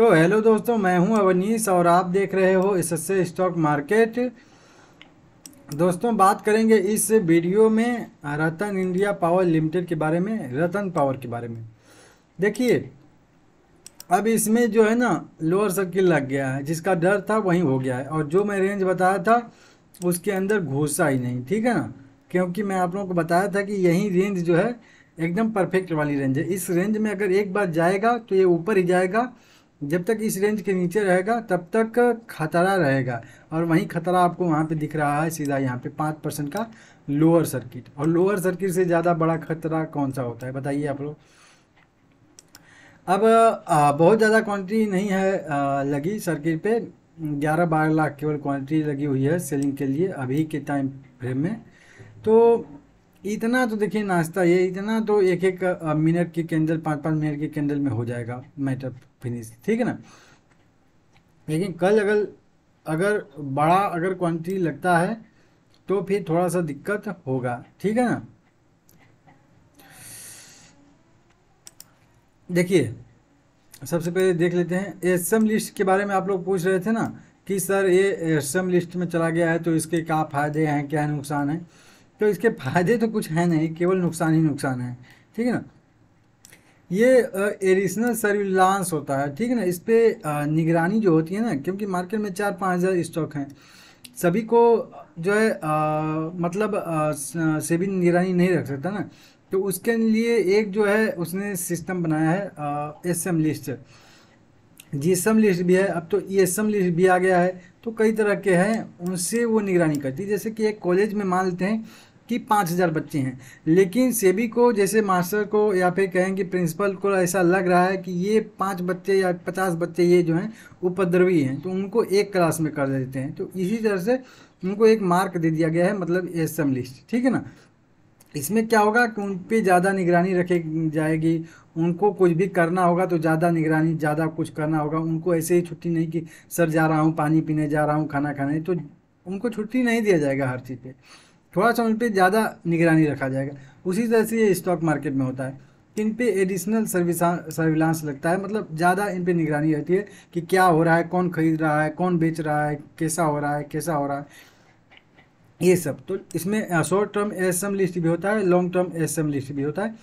तो हेलो दोस्तों मैं हूं अवनीश और आप देख रहे हो इससे स्टॉक मार्केट दोस्तों बात करेंगे इस वीडियो में रतन इंडिया पावर लिमिटेड के बारे में रतन पावर के बारे में देखिए अब इसमें जो है ना लोअर सर्किल लग गया है जिसका डर था वहीं हो गया है और जो मैं रेंज बताया था उसके अंदर घुसा ही नहीं ठीक है ना क्योंकि मैं आप लोगों को बताया था कि यही रेंज जो है एकदम परफेक्ट वाली रेंज है इस रेंज में अगर एक बार जाएगा तो ये ऊपर ही जाएगा जब तक इस रेंज के नीचे रहेगा तब तक खतरा रहेगा और वहीं खतरा आपको वहाँ पे दिख रहा है सीधा यहाँ पे पाँच परसेंट का लोअर सर्किट और लोअर सर्किट से ज़्यादा बड़ा खतरा कौन सा होता है बताइए आप लोग अब आ, बहुत ज़्यादा क्वांटिटी नहीं है आ, लगी सर्किट पे ग्यारह बारह लाख केवल क्वान्टिटी लगी हुई है सेलिंग के लिए अभी के टाइम फ्रेम में तो इतना तो देखिए नाश्ता ये इतना तो एक एक मिनट के कैंडल पाँच पाँच मिनट के कैंडल में हो जाएगा मैटर फिनिश ठीक है ना लेकिन कल अगर अगर बड़ा अगर क्वांटिटी लगता है तो फिर थोड़ा सा दिक्कत होगा ठीक है ना देखिए सबसे पहले देख लेते हैं एसम लिस्ट के बारे में आप लोग पूछ रहे थे ना कि सर ये एसम लिस्ट में चला गया है तो इसके क्या फ़ायदे हैं क्या नुकसान है तो इसके फायदे तो कुछ है नहीं केवल नुकसान ही नुकसान है ठीक है ना ये एडिशनल सर्विलांस होता है ठीक है ना इस पर निगरानी जो होती है ना क्योंकि मार्केट में चार पाँच हज़ार स्टॉक हैं सभी को जो है आ, मतलब सेबी निगरानी नहीं रख सकता ना तो उसके लिए एक जो है उसने सिस्टम बनाया है S M list G S M list भी है अब तो ई एस एम लिस्ट भी आ गया है तो कई तरह के हैं उनसे वो निगरानी करती है जैसे कि एक कॉलेज में मान लेते हैं कि पाँच हज़ार बच्चे हैं लेकिन सेबी को जैसे मास्टर को या फिर कहें कि प्रिंसिपल को ऐसा लग रहा है कि ये पाँच बच्चे या पचास बच्चे ये जो हैं उपद्रवी हैं तो उनको एक क्लास में कर देते हैं तो इसी तरह से उनको एक मार्क दे दिया गया है मतलब एस एम लिस्ट ठीक है ना इसमें क्या होगा कि उन पर ज़्यादा निगरानी रखी जाएगी उनको कुछ भी करना होगा तो ज़्यादा निगरानी ज़्यादा कुछ करना होगा उनको ऐसे ही छुट्टी नहीं कि सर जा रहा हूँ पानी पीने जा रहा हूँ खाना खाने तो उनको छुट्टी नहीं दिया जाएगा हर चीज़ पर थोड़ा सा उन पर ज़्यादा निगरानी रखा जाएगा उसी तरह से ये स्टॉक मार्केट में होता है इन पर एडिशनल सर्विलांस लगता है मतलब ज़्यादा इन पर निगरानी रहती है कि क्या हो रहा है कौन खरीद रहा है कौन बेच रहा है कैसा हो रहा है कैसा हो रहा है ये सब तो इसमें short term S M list भी होता है long term S M list भी होता है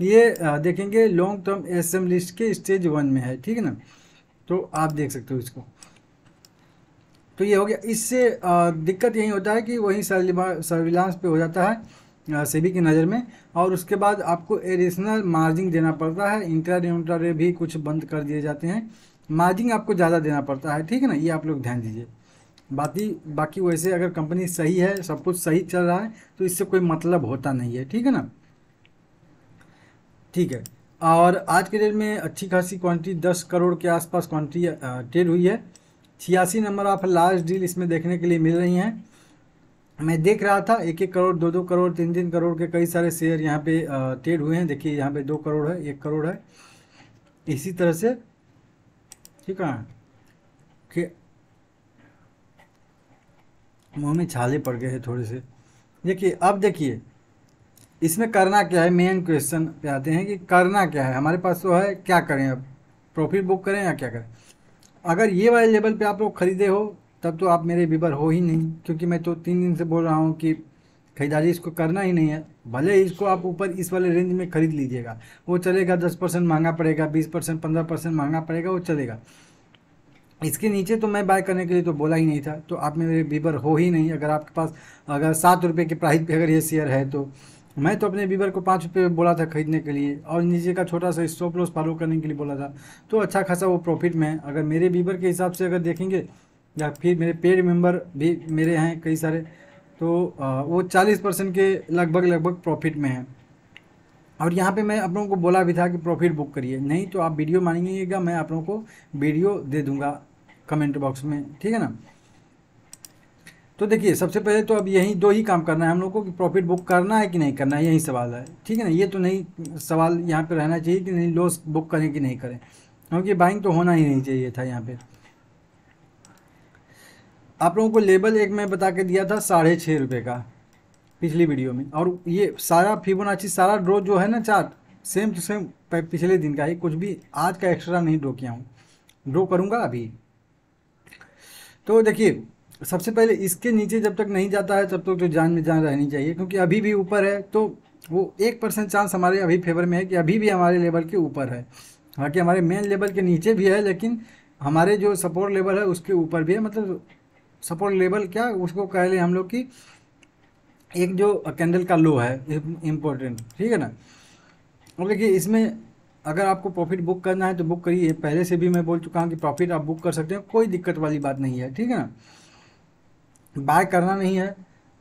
ये देखेंगे long term S M list के स्टेज वन में है ठीक है ना तो आप देख सकते हो इसको तो ये हो गया इससे दिक्कत यही होता है कि वही सर्विलांस पे हो जाता है सेबी की नज़र में और उसके बाद आपको एडिशनल मार्जिन देना पड़ता है इंटर इंट्राडे भी कुछ बंद कर दिए जाते हैं मार्जिन आपको ज़्यादा देना पड़ता है ठीक है ना ये आप लोग ध्यान दीजिए बाकी बाकी वैसे अगर कंपनी सही है सब कुछ सही चल रहा है तो इससे कोई मतलब होता नहीं है ठीक है ना ठीक है और आज के डेट में अच्छी खासी क्वांटिटी दस करोड़ के आसपास क्वांटिटी ट्रेड हुई है छियासी नंबर ऑफ लार्ज डील इसमें देखने के लिए मिल रही हैं मैं देख रहा था एक एक करोड़ दो दो करोड़ तीन तीन करोड़ के कई सारे शेयर यहाँ पे ट्रेड हुए हैं देखिए यहाँ पे दो करोड़ है एक करोड़ है इसी तरह से ठीक है कि मुँह में छाले पड़ गए हैं थोड़े से देखिए अब देखिए इसमें करना क्या है मेन क्वेश्चन पे आते हैं कि करना क्या है हमारे पास तो है क्या करें अब प्रॉफिट बुक करें या क्या करें अगर ये वाले लेवल पे आप लोग ख़रीदे हो तब तो आप मेरे बीबर हो ही नहीं क्योंकि मैं तो तीन दिन से बोल रहा हूँ कि खरीदारी इसको करना ही नहीं है भले ही इसको आप ऊपर इस वाले रेंज में ख़रीद लीजिएगा वो चलेगा दस परसेंट महंगा पड़ेगा बीस परसेंट पंद्रह परसेंट महंगा पड़ेगा वो चलेगा इसके नीचे तो मैं बाय करने के लिए तो बोला ही नहीं था तो आप मेरे बीबर हो ही नहीं अगर आपके पास अगर सात रुपये के प्राइस पर अगर ये शेयर है तो मैं तो अपने बीबर को पाँच रुपये बोला था खरीदने के लिए और नीचे का छोटा सा स्टॉप लॉस फॉलो करने के लिए बोला था तो अच्छा खासा वो प्रॉफिट में है अगर मेरे बीबर के हिसाब से अगर देखेंगे या फिर मेरे पेड मेंबर भी मेरे हैं कई सारे तो वो चालीस परसेंट के लगभग लगभग प्रॉफिट में है और यहाँ पे मैं आप लोगों को बोला भी था कि प्रॉफिट बुक करिए नहीं तो आप वीडियो मांगिएगा मैं आप लोगों को वीडियो दे दूँगा कमेंट बॉक्स में ठीक है ना तो देखिए सबसे पहले तो अब यही दो ही काम करना है हम लोग को कि प्रॉफिट बुक करना है कि नहीं करना है यही सवाल है ठीक है ना ये तो नहीं सवाल यहाँ पे रहना चाहिए कि नहीं लॉस बुक करें कि नहीं करें क्योंकि बाइंग तो होना ही नहीं चाहिए था यहाँ पे आप लोगों को लेबल एक मैं बता के दिया था साढ़े छः रुपये का पिछली वीडियो में और ये सारा फिबोनाची सारा ड्रो जो है ना चार्ट सेम टू सेम पिछले दिन का ही कुछ भी आज का एक्स्ट्रा नहीं ड्रो किया हूँ ड्रो करूँगा अभी तो देखिए सबसे पहले इसके नीचे जब तक नहीं जाता है तब तक तो जान में जान रहनी चाहिए क्योंकि अभी भी ऊपर है तो वो एक परसेंट चांस हमारे अभी फेवर में है कि अभी भी हमारे लेवल के ऊपर है हालांकि हमारे मेन लेवल के नीचे भी है लेकिन हमारे जो सपोर्ट लेवल है उसके ऊपर भी है मतलब सपोर्ट लेवल क्या उसको कह लें हम लोग कि एक जो कैंडल का लो है इम्पोर्टेंट ठीक है ना और देखिए इसमें अगर आपको प्रॉफिट बुक करना है तो बुक करिए पहले से भी मैं बोल चुका हूँ कि प्रॉफिट आप बुक कर सकते हैं कोई दिक्कत वाली बात नहीं है ठीक है ना बाय करना नहीं है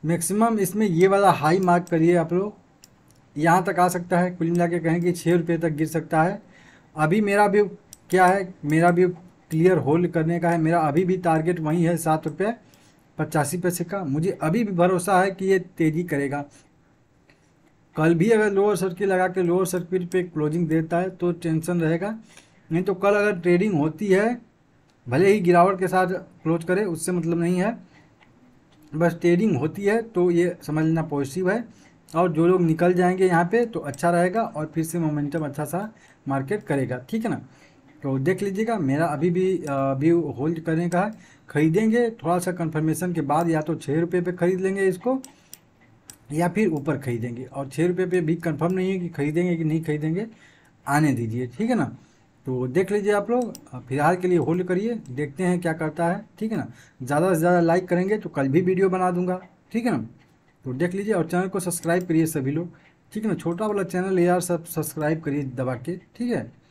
मैक्सिमम इसमें ये वाला हाई मार्क करिए आप लोग यहाँ तक आ सकता है कुल मिला के कहें कि छः रुपये तक गिर सकता है अभी मेरा भी क्या है मेरा भी क्लियर होल्ड करने का है मेरा अभी भी टारगेट वही है सात रुपये पचासी पैसे का मुझे अभी भी भरोसा है कि ये तेज़ी करेगा कल भी अगर लोअर सर्किट लगा के लोअर सर्किट पे क्लोजिंग देता है तो टेंशन रहेगा नहीं तो कल अगर ट्रेडिंग होती है भले ही गिरावट के साथ क्लोज करे उससे मतलब नहीं है बस ट्रेडिंग होती है तो ये समझ लेना पॉजिटिव है और जो लोग निकल जाएंगे यहाँ पे तो अच्छा रहेगा और फिर से मोमेंटम अच्छा सा मार्केट करेगा ठीक है ना तो देख लीजिएगा मेरा अभी भी अभी होल्ड करने का है खरीदेंगे थोड़ा सा कंफर्मेशन के बाद या तो छः रुपये पर खरीद लेंगे इसको या फिर ऊपर खरीदेंगे और छः रुपये पर भी कन्फर्म नहीं है कि खरीदेंगे कि नहीं खरीदेंगे आने दीजिए ठीक है ना तो देख लीजिए आप लोग फिलहाल के लिए होल्ड करिए देखते हैं क्या करता है ठीक है ना ज़्यादा से ज़्यादा लाइक करेंगे तो कल भी वीडियो बना दूंगा ठीक है ना तो देख लीजिए और चैनल को सब्सक्राइब करिए सभी लोग ठीक है ना छोटा वाला चैनल यार सब सब्सक्राइब करिए दबा के ठीक है